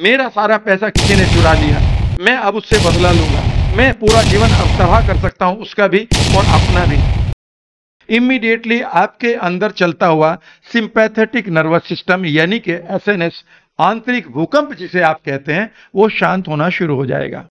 मेरा सारा पैसा किसी ने चुरा लिया मैं अब उससे बदला लूंगा मैं पूरा जीवन अब तबाह कर सकता हूँ उसका भी और अपना भी इमीडिएटली आपके अंदर चलता हुआ सिंपैथेटिक नर्वस सिस्टम यानी कि एस आंतरिक भूकंप जिसे आप कहते हैं वो शांत होना शुरू हो जाएगा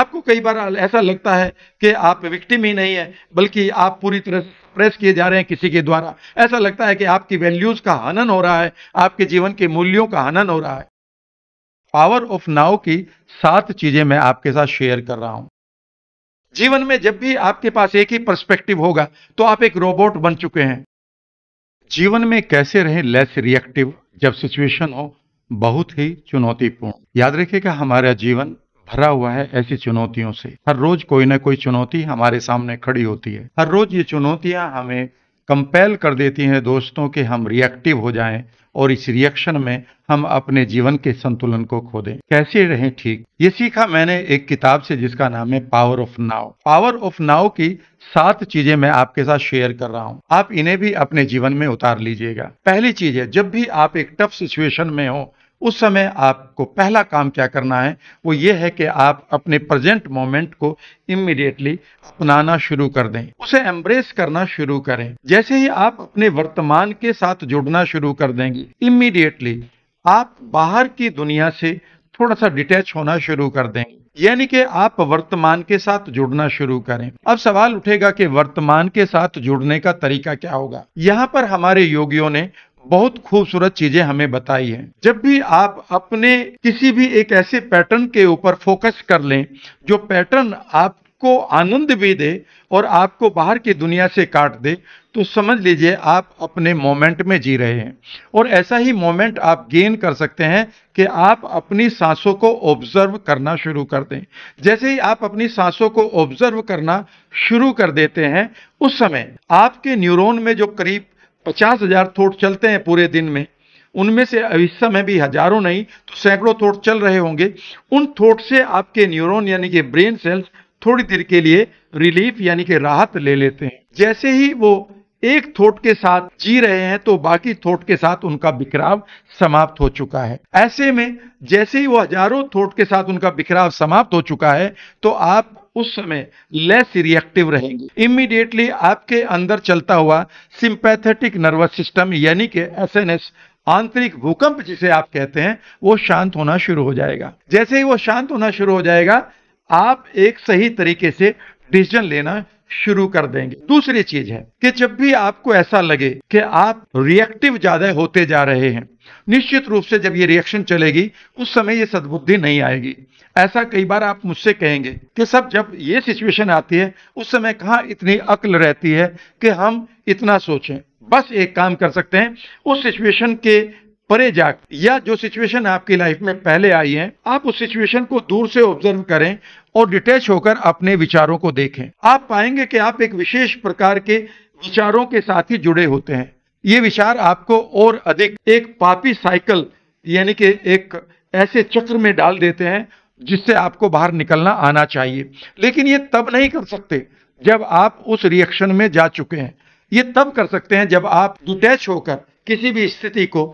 आपको कई बार ऐसा लगता है कि आप विक्टिम ही नहीं है बल्कि आप पूरी तरह से प्रेस किए जा रहे हैं किसी के द्वारा ऐसा लगता है कि आपकी वैल्यूज का हनन हो रहा है आपके जीवन के मूल्यों का हनन हो रहा है पावर ऑफ नाउ की सात चीजें मैं आपके साथ शेयर कर रहा हूं जीवन में जब भी आपके पास एक ही पर्सपेक्टिव होगा तो आप एक रोबोट बन चुके हैं जीवन में कैसे रहें लेस रिएक्टिव जब सिचुएशन हो बहुत ही चुनौतीपूर्ण याद रखिएगा हमारा जीवन भरा हुआ है ऐसी चुनौतियों से हर रोज कोई ना कोई चुनौती हमारे सामने खड़ी होती है हर रोज ये चुनौतियां हमें कंपेल कर देती हैं दोस्तों कि हम रिएक्टिव हो जाएं और इस रिएक्शन में हम अपने जीवन के संतुलन को खो दें कैसे रहें ठीक ये सीखा मैंने एक किताब से जिसका नाम है power of now power of now की सात चीजें मैं आपके साथ शेयर कर रहा हूँ आप इन्हें भी अपने जीवन में उतार लीजिएगा पहली चीज है जब भी आप एक टफ सिचुएशन में हो उस समय आपको पहला काम क्या करना है वो ये है कि आप अपने प्रेजेंट मोमेंट को इमिडिएटली अपनाना शुरू कर दें उसे एम्ब्रेस करना शुरू करें जैसे ही आप अपने वर्तमान के साथ जुड़ना शुरू कर देंगे इमिडिएटली आप बाहर की दुनिया से थोड़ा सा डिटैच होना शुरू कर देंगे यानी कि आप वर्तमान के साथ जुड़ना शुरू करें अब सवाल उठेगा कि वर्तमान के साथ जुड़ने का तरीका क्या होगा यहाँ पर हमारे योगियों ने बहुत खूबसूरत चीजें हमें बताई हैं जब भी आप अपने किसी भी एक ऐसे पैटर्न के ऊपर फोकस कर लें जो पैटर्न आपको आनंद भी दे और आपको बाहर की दुनिया से काट दे तो समझ लीजिए आप अपने मोमेंट में जी रहे हैं और ऐसा ही मोमेंट आप गेन कर सकते हैं कि आप अपनी सांसों को ऑब्जर्व करना शुरू कर दें जैसे ही आप अपनी सांसों को ऑब्जर्व करना शुरू कर देते हैं उस समय आपके न्यूरॉन में जो करीब पचास हजार थोट चलते हैं पूरे दिन में उनमें से इस समय भी हजारों नहीं तो सैकड़ों थोट चल रहे होंगे उन थोट से आपके न्यूरोन यानी कि ब्रेन सेल्स थोड़ी देर के लिए रिलीफ यानी कि राहत ले लेते हैं जैसे ही वो एक थोट के साथ जी रहे हैं तो बाकी थोट के साथ उनका बिखराव समाप्त हो चुका है ऐसे में जैसे ही वो हजारों थोट के साथ उनका बिखराव समाप्त हो चुका है तो आप उस समय लेस रिएक्टिव रहेंगे इमीडिएटली आपके अंदर चलता हुआ सिंपैथेटिक नर्वस सिस्टम यानी कि एस आंतरिक भूकंप जिसे आप कहते हैं वो शांत होना शुरू हो जाएगा जैसे ही वो शांत होना शुरू हो जाएगा आप एक सही तरीके से डिसीजन लेना शुरू कर देंगे दूसरी चीज है कि जब भी आपको ऐसा लगे कि आप रिएक्टिव ज्यादा होते जा रहे हैं निश्चित रूप से जब ये रिएक्शन चलेगी उस समय ये सद्बुद्धि नहीं आएगी ऐसा कई बार आप मुझसे कहेंगे कि सब जब ये सिचुएशन आती है उस समय कहाँ इतनी अक्ल रहती है कि हम इतना सोचें बस एक काम कर सकते हैं उस सिचुएशन के परे जाकर या जो सिचुएशन आपकी लाइफ में पहले आई है आप उस सिचुएशन को दूर से ऑब्जर्व करें और डिटैच होकर अपने विचारों को देखें आप पाएंगे कि आप एक विशेष प्रकार के विचारों के साथ ही जुड़े होते हैं ये विचार आपको और अधिक एक पापी साइकिल यानी कि एक ऐसे चक्र में डाल देते हैं जिससे आपको बाहर निकलना आना चाहिए लेकिन ये तब नहीं कर सकते जब आप उस रिएक्शन में जा चुके हैं ये तब कर सकते हैं जब आप डिटैच होकर किसी भी स्थिति को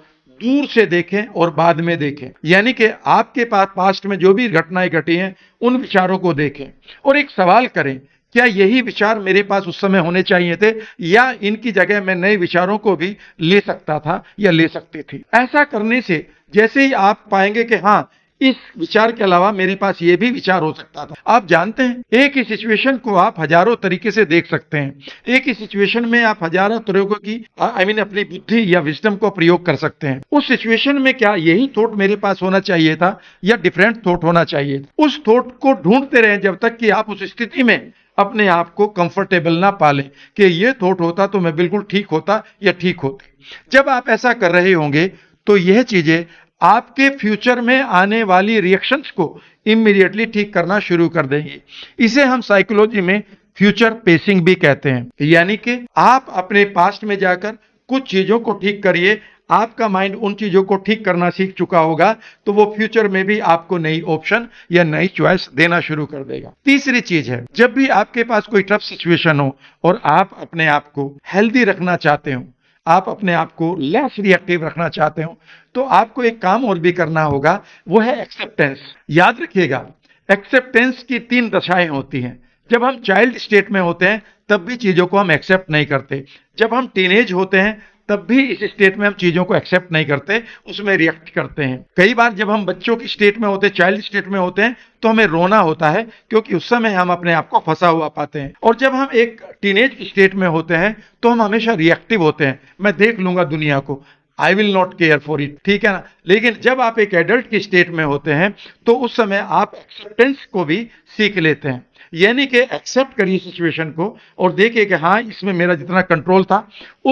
दूर से देखें और बाद में देखें यानी कि आपके पास पास्ट में जो भी घटनाएं घटी हैं उन विचारों को देखें और एक सवाल करें क्या यही विचार मेरे पास उस समय होने चाहिए थे या इनकी जगह मैं नए विचारों को भी ले सकता था या ले सकती थी ऐसा करने से जैसे ही आप पाएंगे कि हाँ इस विचार के अलावा मेरे पास ये भी विचार हो सकता था आप जानते हैं एक ही सिचुएशन को आप हजारों तरीके से देख सकते हैं एक ही सिचुएशन में आप हजारों तरीकों की आई मीन अपनी बुद्धि या विस्टम को प्रयोग कर सकते हैं उस सिचुएशन में क्या यही थॉट मेरे पास होना चाहिए था या डिफरेंट थॉट होना चाहिए उस थॉट को ढूंढते रहे जब तक कि आप उस स्थिति में अपने आप को कंफर्टेबल ना पाले कि ये थॉट होता तो मैं बिल्कुल ठीक होता या ठीक होती जब आप ऐसा कर रहे होंगे तो यह चीजें आपके फ्यूचर में आने वाली रिएक्शंस को इमीडिएटली ठीक करना शुरू कर देंगी इसे हम साइकोलॉजी में फ्यूचर पेसिंग भी कहते हैं यानी कि आप अपने पास्ट में जाकर कुछ चीज़ों को ठीक करिए आपका माइंड उन चीज़ों को ठीक करना सीख चुका होगा तो वो फ्यूचर में भी आपको नई ऑप्शन या नई चॉइस देना शुरू कर देगा तीसरी चीज है जब भी आपके पास कोई टफ सिचुएशन हो और आप अपने आप को हेल्दी रखना चाहते हो आप अपने आप को लेस रिएक्टिव रखना चाहते हो तो आपको एक काम और भी करना होगा वो है एक्सेप्टेंस याद रखिएगा एक्सेप्टेंस की तीन दशाएं होती हैं जब हम चाइल्ड स्टेट में होते हैं तब भी चीज़ों को हम एक्सेप्ट नहीं करते जब हम टीनेज होते हैं तब भी इस स्टेट में हम चीज़ों को एक्सेप्ट नहीं करते उसमें रिएक्ट करते हैं कई बार जब हम बच्चों की स्टेट में होते चाइल्ड स्टेट में होते हैं तो हमें रोना होता है क्योंकि उस समय हम अपने आप को फंसा हुआ पाते हैं और जब हम एक टीनेज स्टेट में होते हैं तो हम हमेशा रिएक्टिव होते हैं मैं देख लूंगा दुनिया को I will not care for it ठीक है ना लेकिन जब आप एक एडल्ट की स्टेट में होते हैं तो उस समय आप एक्सेप्टेंस को भी सीख लेते हैं यानी कि एक्सेप्ट करिए सिचुएशन को और देखिए कि हाँ इसमें मेरा जितना कंट्रोल था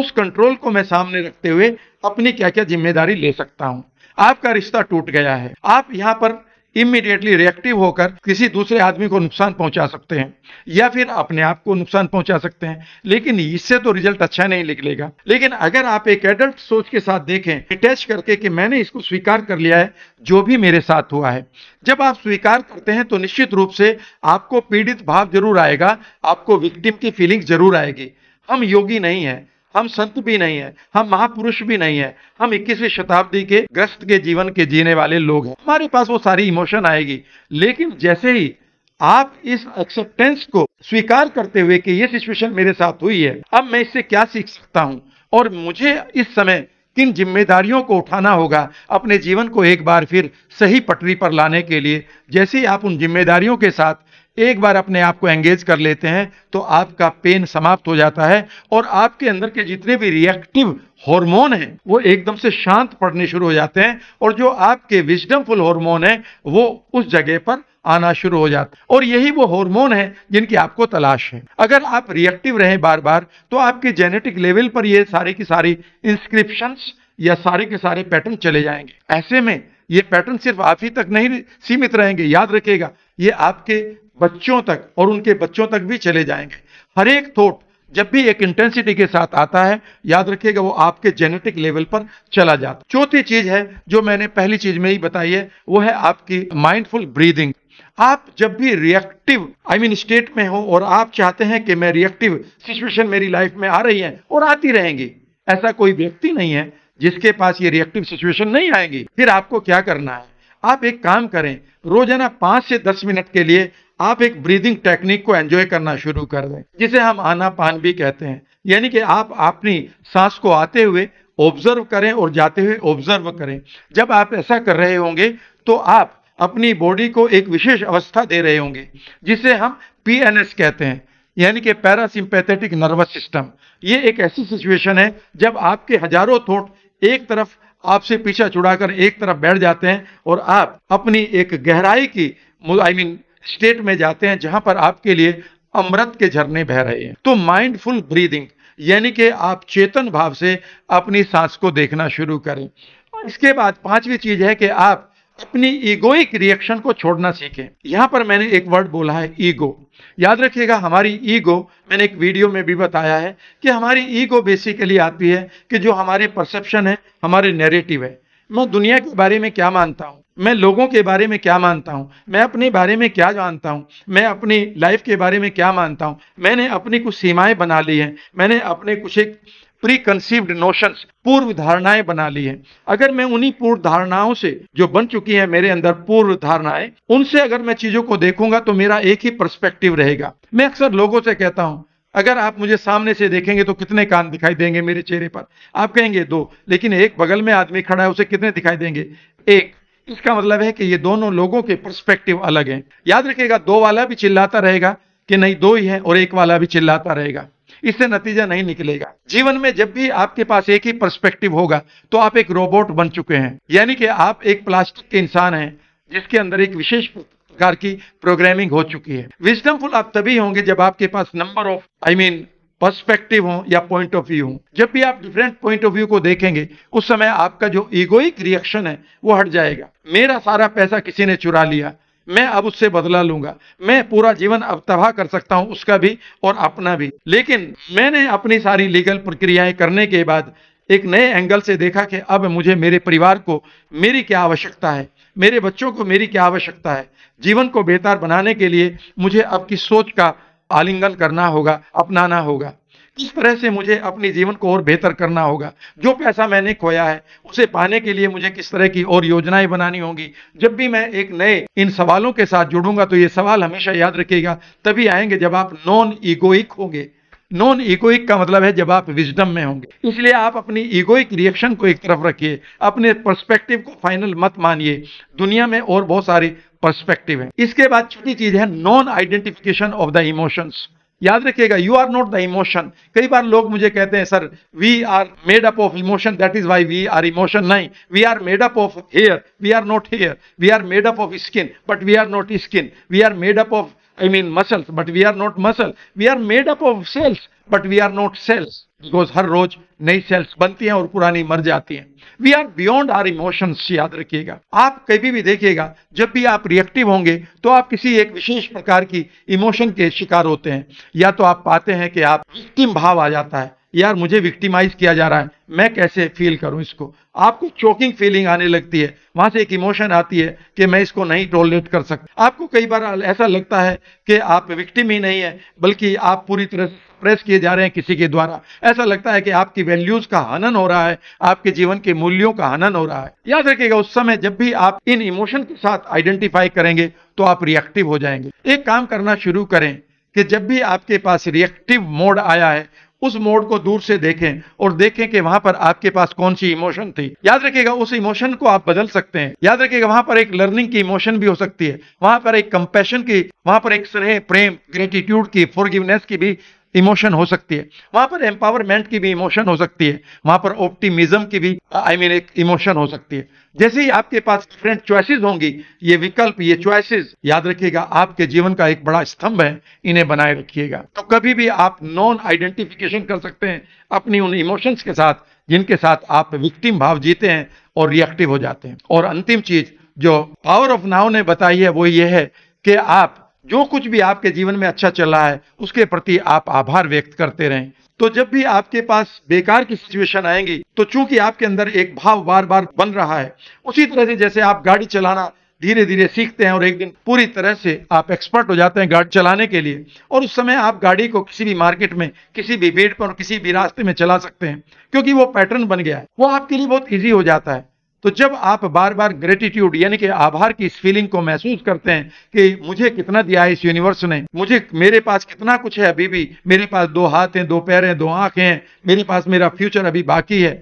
उस कंट्रोल को मैं सामने रखते हुए अपनी क्या क्या जिम्मेदारी ले सकता हूँ आपका रिश्ता टूट गया है आप यहाँ पर इमीडिएटली रिएक्टिव होकर किसी दूसरे आदमी को नुकसान पहुंचा सकते हैं या फिर अपने आप को नुकसान पहुंचा सकते हैं लेकिन इससे तो रिजल्ट अच्छा नहीं निकलेगा लेकिन अगर आप एक एडल्ट सोच के साथ देखें अटैच करके कि मैंने इसको स्वीकार कर लिया है जो भी मेरे साथ हुआ है जब आप स्वीकार करते हैं तो निश्चित रूप से आपको पीड़ित भाव जरूर आएगा आपको विक्टिम की फीलिंग जरूर आएगी हम योगी नहीं है हम संत भी नहीं है हम महापुरुष भी नहीं है हम 21वीं शताब्दी के ग्रस्त के जीवन के जीने वाले लोग हैं हमारे पास वो सारी इमोशन आएगी लेकिन जैसे ही आप इस एक्सेप्टेंस को स्वीकार करते हुए कि ये सिचुएशन मेरे साथ हुई है अब मैं इससे क्या सीख सकता हूँ और मुझे इस समय किन जिम्मेदारियों को उठाना होगा अपने जीवन को एक बार फिर सही पटरी पर लाने के लिए जैसे ही आप उन जिम्मेदारियों के साथ एक बार अपने आप को एंगेज कर लेते हैं तो आपका पेन समाप्त हो जाता है और आपके अंदर के जितने भी रिएक्टिव हार्मोन हैं वो एकदम से शांत पड़ने शुरू हो जाते हैं और जो आपके विजडमफुल हार्मोन हैं वो उस जगह पर आना शुरू हो जाता है और यही वो हार्मोन है जिनकी आपको तलाश है अगर आप रिएक्टिव रहें बार बार तो आपके जेनेटिक लेवल पर ये सारे की सारी इंस्क्रिप्शंस या सारे के सारे पैटर्न चले जाएंगे ऐसे में ये पैटर्न सिर्फ आप ही तक नहीं सीमित रहेंगे याद रखेगा ये आपके बच्चों तक और उनके बच्चों तक भी चले जाएंगे हर एक थॉट जब भी एक इंटेंसिटी के साथ आता है याद रखिएगा वो आपके जेनेटिक लेवल पर चला जाता चौथी चीज है जो मैंने पहली चीज में ही बताई है वो है आपकी माइंडफुल ब्रीदिंग आप जब भी रिएक्टिव आई मीन स्टेट में हो और आप चाहते हैं कि मैं रिएक्टिव सिचुएशन मेरी लाइफ में आ रही है और आती रहेंगी ऐसा कोई व्यक्ति नहीं है जिसके पास ये रिएक्टिव सिचुएशन नहीं आएगी फिर आपको क्या करना है आप एक काम करें रोजाना पांच से दस मिनट के लिए आप एक ब्रीदिंग टेक्निक को एंजॉय करना शुरू कर दें जिसे हम आना पान भी कहते हैं यानी कि आप अपनी सांस को आते हुए ऑब्जर्व करें और जाते हुए ऑब्जर्व करें जब आप ऐसा कर रहे होंगे तो आप अपनी बॉडी को एक विशेष अवस्था दे रहे होंगे जिसे हम पी कहते हैं यानी कि पैरासिम्पैथेटिक नर्वस सिस्टम ये एक ऐसी सिचुएशन है जब आपके हजारों थॉट एक तरफ आपसे पीछा छुड़ाकर एक तरफ बैठ जाते हैं और आप अपनी एक गहराई की I I mean mean, state में जाते हैं जहां पर आपके लिए अमृत के झरने बह रहे हैं तो माइंडफुल ब्रीदिंग यानी कि आप चेतन भाव से अपनी सांस को देखना शुरू करें इसके बाद पांचवी चीज है कि आप अपनी ईगोइक रिएक्शन को छोड़ना सीखें यहाँ पर मैंने एक वर्ड बोला है ईगो याद रखिएगा हमारी ईगो मैंने एक वीडियो में भी बताया है कि हमारी ईगो बेसिकली आती है कि जो हमारे परसेप्शन है हमारे नेरेटिव है मैं दुनिया के बारे में क्या मानता हूँ मैं लोगों के बारे में क्या मानता हूँ मैं अपने बारे में क्या जानता हूँ मैं अपनी लाइफ के बारे में क्या मानता हूँ मैंने अपनी कुछ सीमाएं बना ली हैं मैंने अपने कुछ एक प्री कंसीव्ड नोशंस पूर्व धारणाएं बना ली हैं अगर मैं उन्हीं पूर्व धारणाओं से जो बन चुकी है मेरे अंदर पूर्व धारणाएं उनसे अगर मैं चीजों को देखूंगा तो मेरा एक ही परस्पेक्टिव रहेगा मैं अक्सर लोगों से कहता हूँ अगर आप मुझे सामने से देखेंगे तो कितने कान दिखाई देंगे मेरे चेहरे पर आप कहेंगे दो लेकिन एक बगल में आदमी खड़ा है उसे कितने दिखाई देंगे एक इसका मतलब है कि ये दोनों लोगों के परस्पेक्टिव अलग हैं याद रखिएगा दो वाला भी चिल्लाता रहेगा कि नहीं दो ही है और एक वाला भी चिल्लाता रहेगा इससे नतीजा नहीं निकलेगा जीवन में जब भी आपके पास एक ही परस्पेक्टिव होगा तो आप एक रोबोट बन चुके हैं यानी कि आप एक प्लास्टिक के इंसान हैं जिसके अंदर एक विशेष प्रकार की प्रोग्रामिंग हो चुकी है विजडमफुल आप तभी होंगे जब आपके पास number of I mean perspective हो या पॉइंट ऑफ व्यू हो जब भी आप डिफरेंट पॉइंट ऑफ व्यू को देखेंगे उस समय आपका जो इगोइक रिएक्शन है वो हट जाएगा मेरा सारा पैसा किसी ने चुरा लिया मैं अब उससे बदला लूंगा मैं पूरा जीवन अब तबाह कर सकता हूं उसका भी और अपना भी लेकिन मैंने अपनी सारी लीगल प्रक्रियाएं करने के बाद एक नए एंगल से देखा कि अब मुझे मेरे परिवार को मेरी क्या आवश्यकता है मेरे बच्चों को मेरी क्या आवश्यकता है जीवन को बेहतर बनाने के लिए मुझे अब किस सोच का आलिंगन करना होगा अपनाना होगा किस तरह से मुझे अपने जीवन को और बेहतर करना होगा जो पैसा मैंने खोया है उसे पाने के लिए मुझे किस तरह की और योजनाएं बनानी होगी जब भी मैं एक नए इन सवालों के साथ जुड़ूंगा तो ये सवाल हमेशा याद रखिएगा तभी आएंगे जब आप नॉन इगोइक होंगे नॉन इकोइक का मतलब है जब आप विजडम में होंगे इसलिए आप अपनी इगोइक रिएक्शन को एक तरफ रखिए अपने पर्सपेक्टिव को फाइनल मत मानिए दुनिया में और बहुत सारी पर्सपेक्टिव है इसके बाद छठी चीज है non identification of the emotions याद रखिएगा you are not the emotion कई बार लोग मुझे कहते हैं sir we are made up of emotion that is why we are emotion नहीं we are made up of hair we are not hair we are made up of skin but we are not skin we are made up of I mean muscles but we are not muscle we are made up of cells but we are not cells because हर रोज नई cells बनती हैं और पुरानी मर जाती हैं we are beyond our emotions याद रखिएगा आप कभी भी देखिएगा जब भी आप रिएक्टिव होंगे तो आप किसी एक विशेष प्रकार की इमोशन के शिकार होते हैं या तो आप पाते हैं कि आप विक्टिम भाव आ जाता है यार मुझे विक्टिमाइज किया जा रहा है मैं कैसे फील करूं इसको आपको चोकिंग फीलिंग आने लगती है वहां से एक इमोशन आती है कि मैं इसको नहीं टॉलरेट कर सकता आपको कई बार ऐसा लगता है कि आप विक्टिम ही नहीं है बल्कि आप पूरी तरह से प्रेस किए जा रहे हैं किसी के द्वारा ऐसा लगता है कि आपकी वैल्यूज का हनन हो रहा है आपके जीवन के मूल्यों का हनन हो रहा है याद रखिएगा उस समय जब भी आप इन इमोशन के साथ आइडेंटिफाई करेंगे तो आप रिएक्टिव हो जाएंगे एक काम करना शुरू करें कि जब भी आपके पास रिएक्टिव मोड आया है उस मोड को दूर से देखें और देखें कि वहां पर आपके पास कौन सी इमोशन थी याद रखिएगा उस इमोशन को आप बदल सकते हैं याद रखिएगा वहां पर एक लर्निंग की इमोशन भी हो सकती है वहां पर एक कंपेशन की वहां पर एक स्नेह प्रेम ग्रेटिट्यूड की फॉरगिवनेस की भी इमोशन हो सकती है वहां पर एम्पावरमेंट की भी इमोशन हो सकती है वहां पर ऑप्टिमिज्म की भी आई I मीन mean, एक इमोशन हो सकती है जैसे ही आपके पास डिफरेंट चॉइसेस होंगी ये विकल्प ये चॉइसेस याद रखिएगा आपके जीवन का एक बड़ा स्तंभ है इन्हें बनाए रखिएगा तो कभी भी आप नॉन आइडेंटिफिकेशन कर सकते हैं अपनी उन इमोशंस के साथ जिनके साथ आप विक्टिम भाव जीते हैं और रिएक्टिव हो जाते हैं और अंतिम चीज जो पावर ऑफ नाउ ने बताई है वो ये है कि आप जो कुछ भी आपके जीवन में अच्छा चल रहा है उसके प्रति आप आभार व्यक्त करते रहें तो जब भी आपके पास बेकार की सिचुएशन आएंगी तो चूंकि आपके अंदर एक भाव बार बार बन रहा है उसी तरह से जैसे आप गाड़ी चलाना धीरे धीरे सीखते हैं और एक दिन पूरी तरह से आप एक्सपर्ट हो जाते हैं गाड़ी चलाने के लिए और उस समय आप गाड़ी को किसी भी मार्केट में किसी भी भीड़ पर और किसी भी रास्ते में चला सकते हैं क्योंकि वो पैटर्न बन गया है वो आपके लिए बहुत ईजी हो जाता है तो जब आप बार बार ग्रेटिट्यूड यानी कि आभार की इस फीलिंग को महसूस करते हैं कि मुझे कितना दिया है इस यूनिवर्स ने मुझे मेरे पास कितना कुछ है अभी भी मेरे पास दो हाथ हैं दो पैर हैं दो आंखें हैं मेरे पास मेरा फ्यूचर अभी बाकी है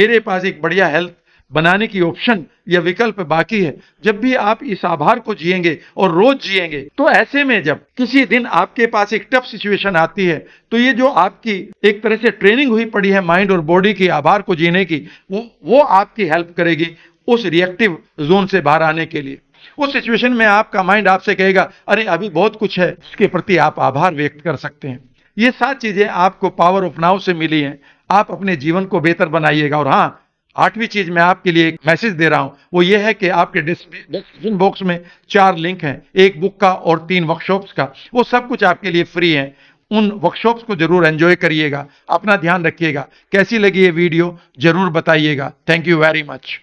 मेरे पास एक बढ़िया हेल्थ बनाने की ऑप्शन या विकल्प बाकी है जब भी आप इस आभार को जिएंगे और रोज जिएंगे तो ऐसे में जब किसी दिन आपके पास एक टफ सिचुएशन आती है तो ये जो आपकी एक तरह से ट्रेनिंग हुई पड़ी है माइंड और बॉडी की आभार को जीने की वो वो आपकी हेल्प करेगी उस रिएक्टिव जोन से बाहर आने के लिए उस सिचुएशन में आपका माइंड आपसे कहेगा अरे अभी बहुत कुछ है इसके प्रति आप आभार व्यक्त कर सकते हैं ये सात चीजें आपको पावर ऑफ नाव से मिली हैं आप अपने जीवन को बेहतर बनाइएगा और हाँ आठवीं चीज मैं आपके लिए एक मैसेज दे रहा हूं वो ये है कि आपके डिस्क्रिप्शन बॉक्स में चार लिंक हैं एक बुक का और तीन वर्कशॉप्स का वो सब कुछ आपके लिए फ्री है उन वर्कशॉप्स को जरूर एंजॉय करिएगा अपना ध्यान रखिएगा कैसी लगी ये वीडियो जरूर बताइएगा थैंक यू वेरी मच